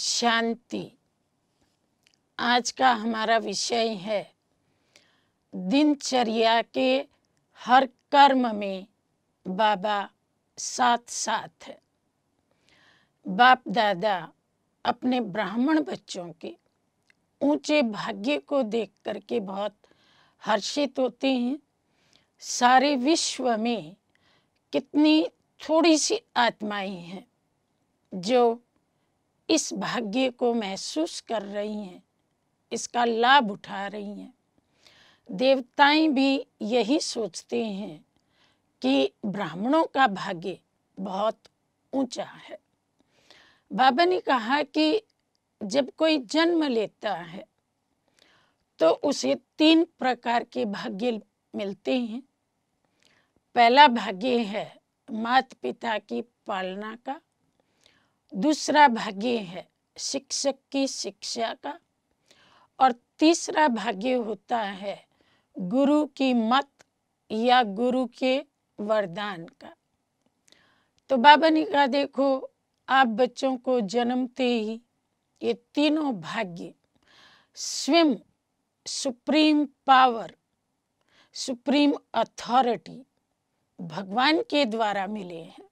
शांति आज का हमारा विषय है दिनचर्या के हर कर्म में बाबा साथ साथ है बाप दादा अपने ब्राह्मण बच्चों के ऊंचे भाग्य को देख करके बहुत हर्षित होते हैं सारे विश्व में कितनी थोड़ी सी आत्माएं हैं जो इस भाग्य को महसूस कर रही हैं इसका लाभ उठा रही हैं देवताएं भी यही सोचते हैं कि ब्राह्मणों का भाग्य बहुत ऊंचा है बाबा ने कहा कि जब कोई जन्म लेता है तो उसे तीन प्रकार के भाग्य मिलते हैं पहला भाग्य है माता पिता की पालना का दूसरा भाग्य है शिक्षक की शिक्षा का और तीसरा भाग्य होता है गुरु की मत या गुरु के वरदान का तो बाबा ने कहा देखो आप बच्चों को जन्मते ही ये तीनों भाग्य स्वयं सुप्रीम पावर सुप्रीम अथॉरिटी भगवान के द्वारा मिले हैं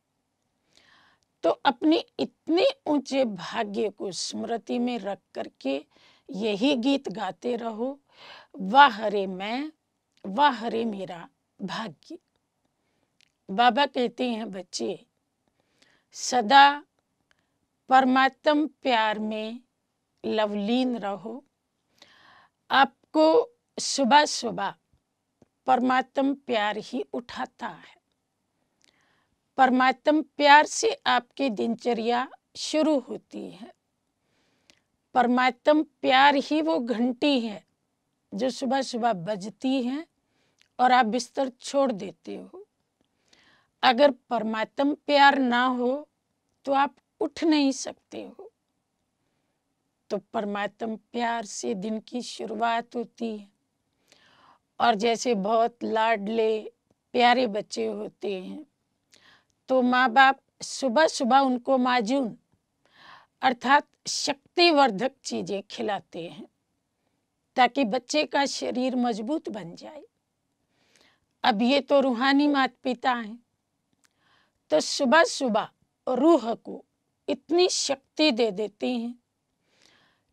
तो अपने इतने ऊंचे भाग्य को स्मृति में रख करके यही गीत गाते रहो वाह हरे मैं वाह हरे मेरा भाग्य बाबा कहते हैं बच्चे सदा परमात्म प्यार में लवलीन रहो आपको सुबह सुबह परमात्म प्यार ही उठाता है परमात्म प्यार से आपकी दिनचर्या शुरू होती है परमात्म प्यार ही वो घंटी है जो सुबह सुबह बजती है और आप बिस्तर छोड़ देते हो अगर परमात्म प्यार ना हो तो आप उठ नहीं सकते हो तो परमात्म प्यार से दिन की शुरुआत होती है और जैसे बहुत लाडले प्यारे बच्चे होते हैं तो माँ बाप सुबह सुबह उनको माजून अर्थात शक्तिवर्धक चीज़ें खिलाते हैं ताकि बच्चे का शरीर मजबूत बन जाए अब ये तो रूहानी माता पिता हैं तो सुबह सुबह रूह को इतनी शक्ति दे देती हैं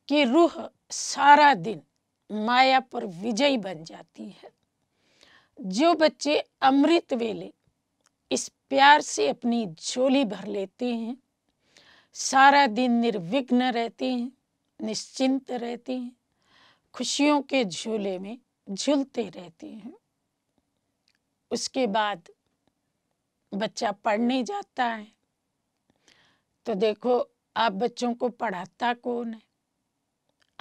कि रूह सारा दिन माया पर विजयी बन जाती है जो बच्चे अमृत वेले इस प्यार से अपनी झोली भर लेते हैं सारा दिन निर्विघ्न रहते हैं निश्चिंत रहते हैं खुशियों के झूले में झूलते रहते हैं उसके बाद बच्चा पढ़ने जाता है तो देखो आप बच्चों को पढ़ाता कौन है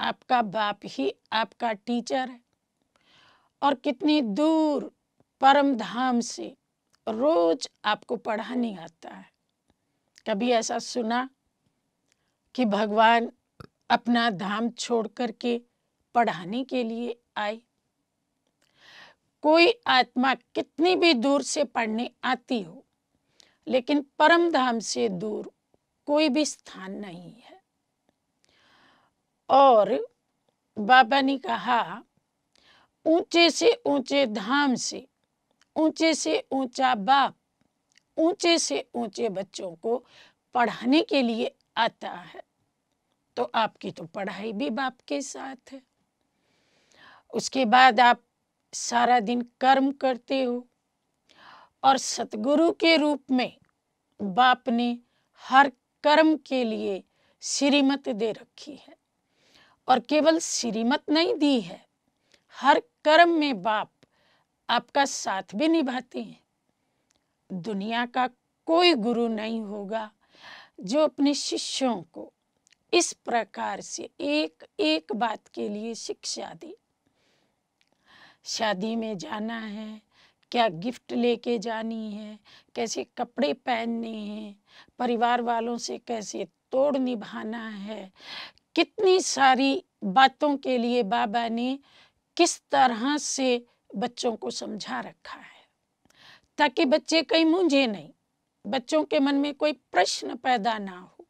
आपका बाप ही आपका टीचर है और कितनी दूर परम धाम से रोज आपको पढ़ा नहीं आता है कभी ऐसा सुना कि भगवान अपना धाम छोड़ करके पढ़ाने के लिए आए कोई आत्मा कितनी भी दूर से पढ़ने आती हो लेकिन परम धाम से दूर कोई भी स्थान नहीं है और बाबा ने कहा ऊंचे से ऊंचे धाम से ऊंचे से ऊंचा बाप ऊंचे से ऊंचे बच्चों को पढ़ाने के लिए आता है तो आपकी तो पढ़ाई भी बाप के साथ है उसके बाद आप सारा दिन कर्म करते हो और सतगुरु के रूप में बाप ने हर कर्म के लिए श्रीमत दे रखी है और केवल श्रीमत नहीं दी है हर कर्म में बाप आपका साथ भी निभाते हैं दुनिया का कोई गुरु नहीं होगा जो अपने शिष्यों को इस प्रकार से एक एक बात के लिए शिक्षा दे शादी में जाना है क्या गिफ्ट लेके जानी है कैसे कपड़े पहनने हैं परिवार वालों से कैसे तोड़ निभाना है कितनी सारी बातों के लिए बाबा ने किस तरह से बच्चों को समझा रखा है ताकि बच्चे कहीं मूंझे नहीं बच्चों के मन में कोई प्रश्न पैदा ना हो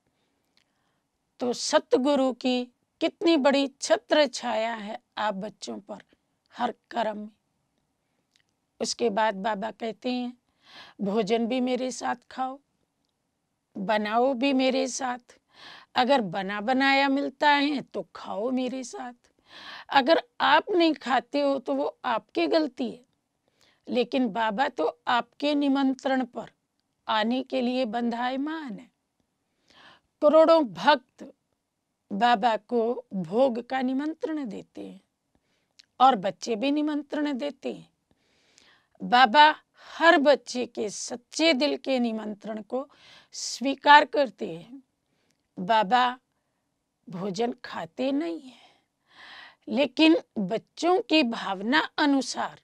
तो सतगुरु की कितनी बड़ी छत्र छाया है आप बच्चों पर हर कर्म में उसके बाद बाबा कहते हैं भोजन भी मेरे साथ खाओ बनाओ भी मेरे साथ अगर बना बनाया मिलता है तो खाओ मेरे साथ अगर आप नहीं खाते हो तो वो आपकी गलती है लेकिन बाबा तो आपके निमंत्रण पर आने के लिए बंधायमान है करोड़ों भक्त बाबा को भोग का निमंत्रण देते हैं और बच्चे भी निमंत्रण देते हैं बाबा हर बच्चे के सच्चे दिल के निमंत्रण को स्वीकार करते हैं बाबा भोजन खाते नहीं है लेकिन बच्चों की भावना अनुसार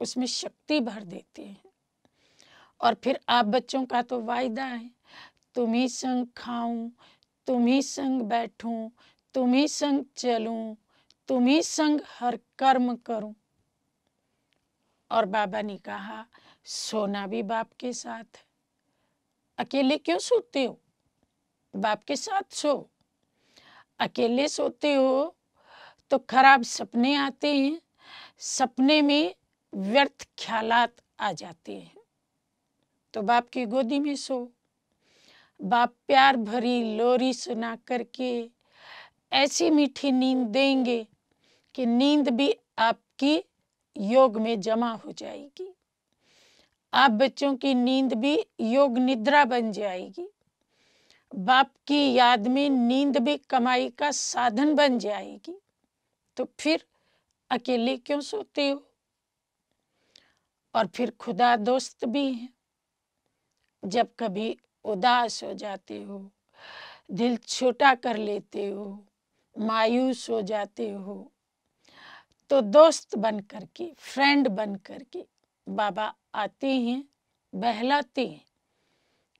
उसमें शक्ति भर देते हैं और फिर आप बच्चों का तो वायदा है तुम ही संग खाऊं तुम ही संग बैठूं तुम ही संग चलूं तुम ही संग हर कर्म करूं और बाबा ने कहा सोना भी बाप के साथ है अकेले क्यों सोते हो बाप के साथ सो अकेले सोते हो तो खराब सपने आते हैं सपने में व्यर्थ ख्याल आ जाते हैं तो बाप की गोदी में सो बाप प्यार भरी लोरी सुना करके ऐसी मीठी नींद देंगे कि नींद भी आपकी योग में जमा हो जाएगी आप बच्चों की नींद भी योग निद्रा बन जाएगी बाप की याद में नींद भी कमाई का साधन बन जाएगी तो फिर अकेले क्यों सोते हो और फिर खुदा दोस्त भी हैं जब कभी उदास हो जाते हो दिल छोटा कर लेते हो मायूस हो जाते हो तो दोस्त बन करके फ्रेंड बन करके बाबा आते हैं बहलाते हैं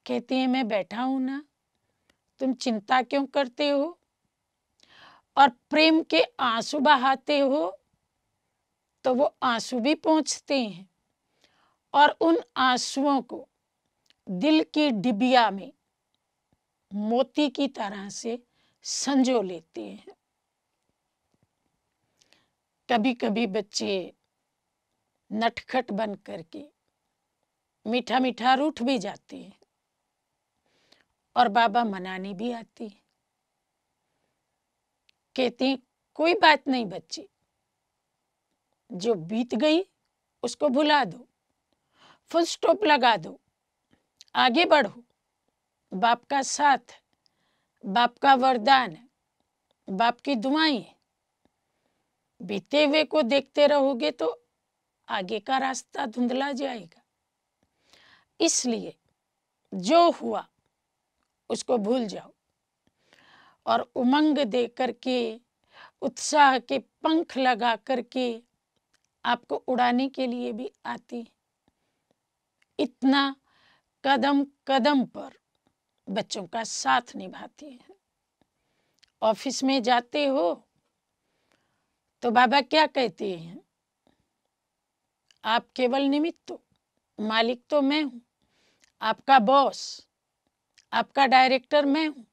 कहते हैं मैं बैठा हूँ ना तुम चिंता क्यों करते हो और प्रेम के आंसू बहाते हो तो वो आंसू भी पहुंचते हैं और उन आंसुओं को दिल की डिबिया में मोती की तरह से संजो लेते हैं कभी कभी बच्चे नटखट बन करके मीठा मीठा रूठ भी जाते हैं और बाबा मनाने भी आती हैं कहती हैं कोई बात नहीं बच्ची जो बीत गई उसको भुला दो फुल स्टॉप लगा दो आगे बढ़ो बाप का साथ बाप का वरदान बाप की दुआएं बीते हुए को देखते रहोगे तो आगे का रास्ता धुंधला जाएगा इसलिए जो हुआ उसको भूल जाओ और उमंग दे करके उत्साह के पंख लगा करके आपको उड़ाने के लिए भी आती इतना कदम कदम पर बच्चों का साथ निभाती है ऑफिस में जाते हो तो बाबा क्या कहते हैं आप केवल निमित्त हो मालिक तो मैं हूँ आपका बॉस आपका डायरेक्टर मैं हूँ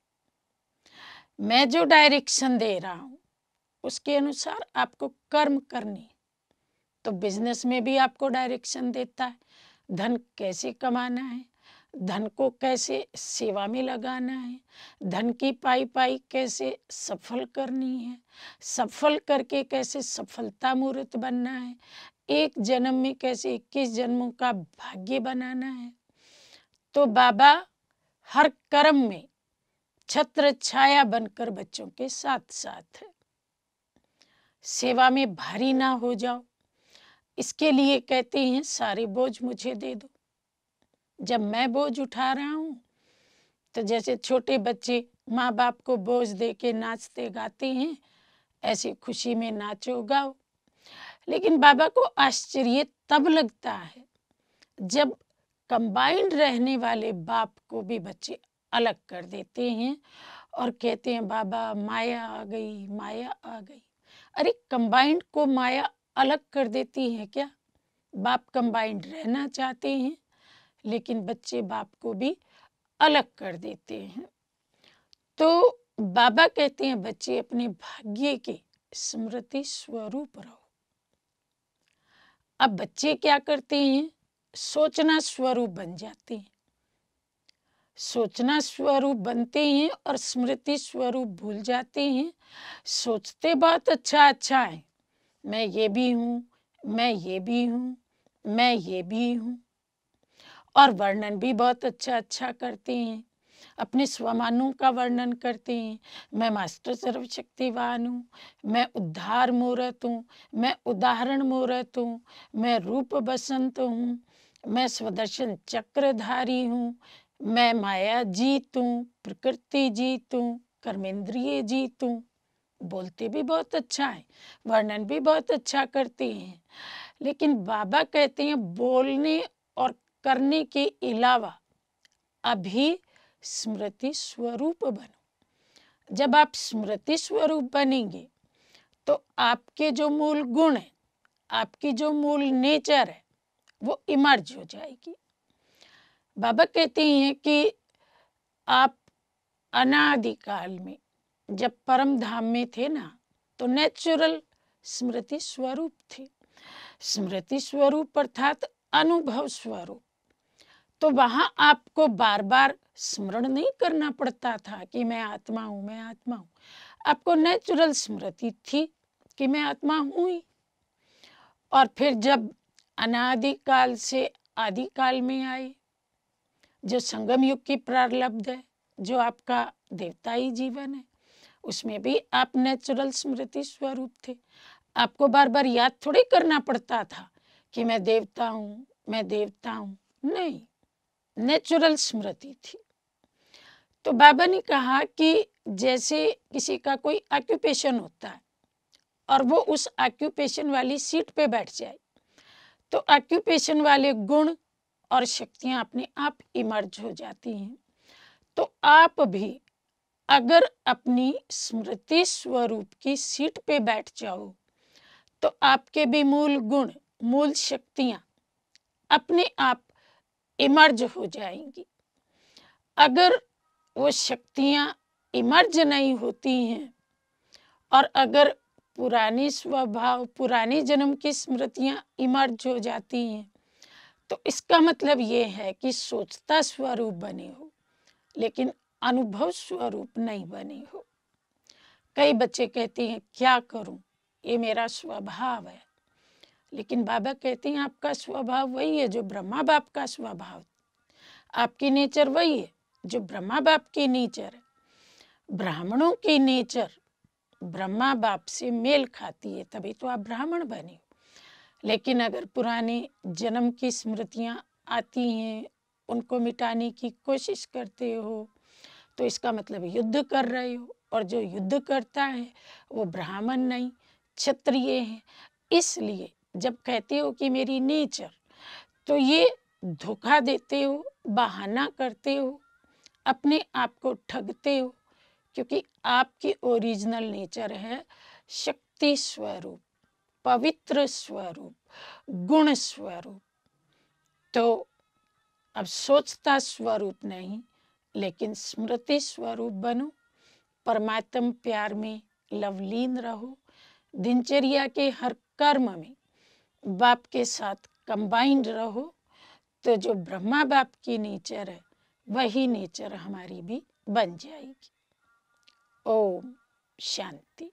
मैं जो डायरेक्शन दे रहा हूँ उसके अनुसार आपको कर्म करनी तो बिजनेस में भी आपको डायरेक्शन देता है धन कैसे कमाना है धन को कैसे सेवा में लगाना है धन की पाई पाई कैसे सफल करनी है सफल करके कैसे सफलता मुहूर्त बनना है एक जन्म में कैसे इक्कीस जन्मों का भाग्य बनाना है तो बाबा हर कर्म में छत्र छाया बनकर बच्चों के साथ साथ सेवा में भारी ना हो जाओ इसके लिए कहते हैं सारे बोझ मुझे दे दो जब मैं बोझ उठा रहा हूं तो जैसे छोटे बच्चे माँ बाप को बोझ दे के नाचते गाते हैं ऐसे खुशी में नाचो गाओ लेकिन बाबा को आश्चर्य तब लगता है जब कंबाइंड रहने वाले बाप को भी बच्चे अलग कर देते हैं और कहते हैं बाबा माया आ गई माया आ गई अरे कंबाइंड को माया अलग कर देती है क्या बाप कंबाइंड रहना चाहते हैं लेकिन बच्चे बाप को भी अलग कर देते हैं तो बाबा कहते हैं बच्चे अपने भाग्य के स्मृति स्वरूप रहो अब बच्चे क्या करते हैं सोचना स्वरूप बन जाते हैं सोचना स्वरूप बनते हैं और स्मृति स्वरूप भूल जाते हैं सोचते बहुत अच्छा अच्छा है मैं ये भी हूँ मैं ये भी हूँ मैं ये भी हूँ और वर्णन भी बहुत अच्छा अच्छा करते हैं अपने स्वमानों का वर्णन करते हैं मैं मास्टर सर्वशक्तिवान हूँ मैं उद्धार मूर्त हूँ मैं उदाहरण मूर्त हूँ मैं रूप बसंत हूँ मैं स्वदर्शन चक्रधारी हूँ मैं माया तू प्रकृति तू कर्मेंद्रिय तू बोलते भी बहुत अच्छा है वर्णन भी बहुत अच्छा करती हैं लेकिन बाबा कहते हैं बोलने और करने के अलावा अभी स्मृति स्वरूप बनो जब आप स्मृति स्वरूप बनेंगे तो आपके जो मूल गुण है आपकी जो मूल नेचर है वो इमर्ज हो जाएगी बाबा कहते हैं कि आप अनादिकाल में जब परम धाम में थे ना तो नेचुरल स्मृति स्वरूप थे स्मृति स्वरूप अर्थात अनुभव स्वरूप तो वहां आपको बार बार स्मरण नहीं करना पड़ता था कि मैं आत्मा हूँ मैं आत्मा हूँ आपको नेचुरल स्मृति थी कि मैं आत्मा हूँ ही और फिर जब अनादिकाल से आदिकाल में आए जो संगम युग की प्रारब्ध है जो आपका देवताई जीवन है उसमें भी आप नेचुरल स्मृति स्वरूप थे आपको बार बार याद थोड़ी करना पड़ता था कि मैं देवता हूँ मैं देवता हूँ नहीं नेचुरल स्मृति थी तो बाबा ने कहा कि जैसे किसी का कोई ऑक्यूपेशन होता है और वो उस ऑक्यूपेशन वाली सीट पे बैठ जाए तो ऑक्यूपेशन वाले गुण और शक्तियाँ अपने आप इमर्ज हो जाती हैं तो आप भी अगर अपनी स्मृति स्वरूप की सीट पे बैठ जाओ तो आपके भी मूल गुण मूल शक्तियाँ अपने आप इमर्ज हो जाएंगी अगर वो शक्तियाँ इमर्ज नहीं होती हैं और अगर पुरानी स्वभाव पुरानी जन्म की स्मृतियाँ इमर्ज हो जाती हैं तो इसका मतलब ये है कि सोचता स्वरूप बने हो लेकिन अनुभव स्वरूप नहीं बने हो कई बच्चे कहते हैं क्या करूं ये मेरा स्वभाव है लेकिन बाबा कहते हैं आपका स्वभाव वही है जो ब्रह्मा बाप का स्वभाव आपकी नेचर वही है जो ब्रह्मा बाप की नेचर है ब्राह्मणों की नेचर ब्रह्मा बाप से मेल खाती है तभी तो आप ब्राह्मण बने लेकिन अगर पुराने जन्म की स्मृतियाँ आती हैं उनको मिटाने की कोशिश करते हो तो इसका मतलब युद्ध कर रहे हो और जो युद्ध करता है वो ब्राह्मण नहीं क्षत्रिय है इसलिए जब कहते हो कि मेरी नेचर तो ये धोखा देते हो बहाना करते हो अपने आप को ठगते हो क्योंकि आपकी ओरिजिनल नेचर है शक्ति स्वरूप पवित्र स्वरूप गुण स्वरूप तो अब सोचता स्वरूप नहीं लेकिन स्मृति स्वरूप बनो परमात्म प्यार में लवलीन रहो दिनचर्या के हर कर्म में बाप के साथ कंबाइंड रहो तो जो ब्रह्मा बाप की नेचर है वही नेचर हमारी भी बन जाएगी ओम शांति